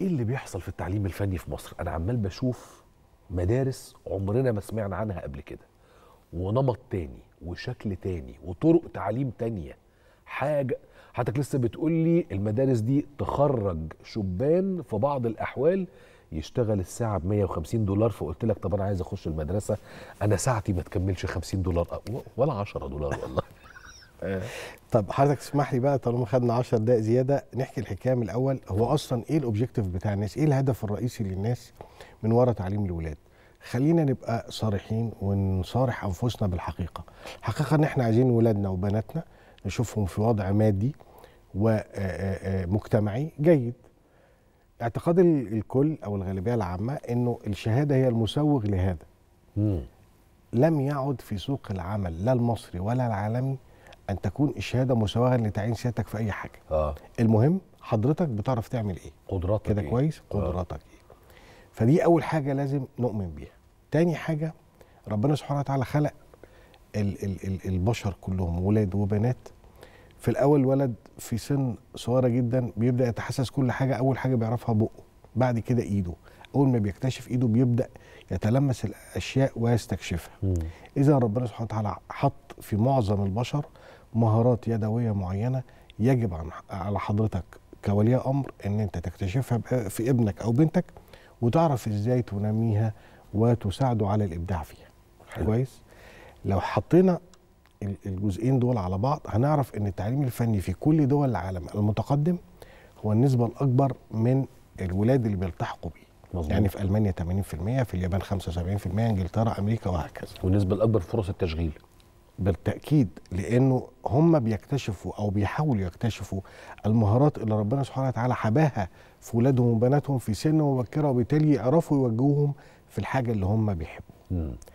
ايه اللي بيحصل في التعليم الفني في مصر انا عمال بشوف مدارس عمرنا ما سمعنا عنها قبل كده ونمط تاني وشكل تاني وطرق تعليم تانية حاجة حضرتك لسه بتقول لي المدارس دي تخرج شبان في بعض الأحوال يشتغل الساعة ب 150 دولار فقلت لك طب أنا عايز أخش المدرسة أنا ساعتي ما تكملش 50 دولار ولا 10 دولار والله آه. طب حضرتك تسمح لي بقى طالما خدنا 10 دقائق زياده نحكي الحكايه من الاول هو اصلا ايه الاوبجيكتيف بتاع الناس؟ ايه الهدف الرئيسي للناس من ورا تعليم الاولاد؟ خلينا نبقى صريحين ونصارح انفسنا بالحقيقه. الحقيقه ان احنا عايزين ولادنا وبناتنا نشوفهم في وضع مادي ومجتمعي آه، آه، جيد. اعتقاد الكل او الغالبيه العامه انه الشهاده هي المسوغ لهذا. لم يعد في سوق العمل لا المصري ولا العالمي ان تكون الشهاده مساواه لتعيين سيادتك في اي حاجه آه. المهم حضرتك بتعرف تعمل ايه قدراتك كده إيه؟ كويس آه. قدراتك آه. ايه فدي اول حاجه لازم نؤمن بيها تاني حاجه ربنا سبحانه وتعالى خلق الـ الـ الـ البشر كلهم ولاد وبنات في الاول ولد في سن صغيره جدا بيبدا يتحسس كل حاجه اول حاجه بيعرفها بقه بعد كده ايده اول ما بيكتشف ايده بيبدا يتلمس الاشياء ويستكشفها اذا ربنا سبحانه وتعالى حط في معظم البشر مهارات يدويه معينه يجب على حضرتك كولي امر ان انت تكتشفها في ابنك او بنتك وتعرف ازاي تنميها وتساعده على الابداع فيها حلو. كويس لو حطينا الجزئين دول على بعض هنعرف ان التعليم الفني في كل دول العالم المتقدم هو النسبه الاكبر من الولاد اللي بيلتحقوا بيه مظبوط. يعني في المانيا 80% في اليابان 75% انجلترا امريكا وهكذا والنسبه الاكبر فرص التشغيل بالتاكيد لانه هم بيكتشفوا او بيحاولوا يكتشفوا المهارات اللي ربنا سبحانه وتعالى حباها في ولادهم وبناتهم في سن مبكره وبالتالي يعرفوا يوجهوهم في الحاجه اللي هم بيحبوا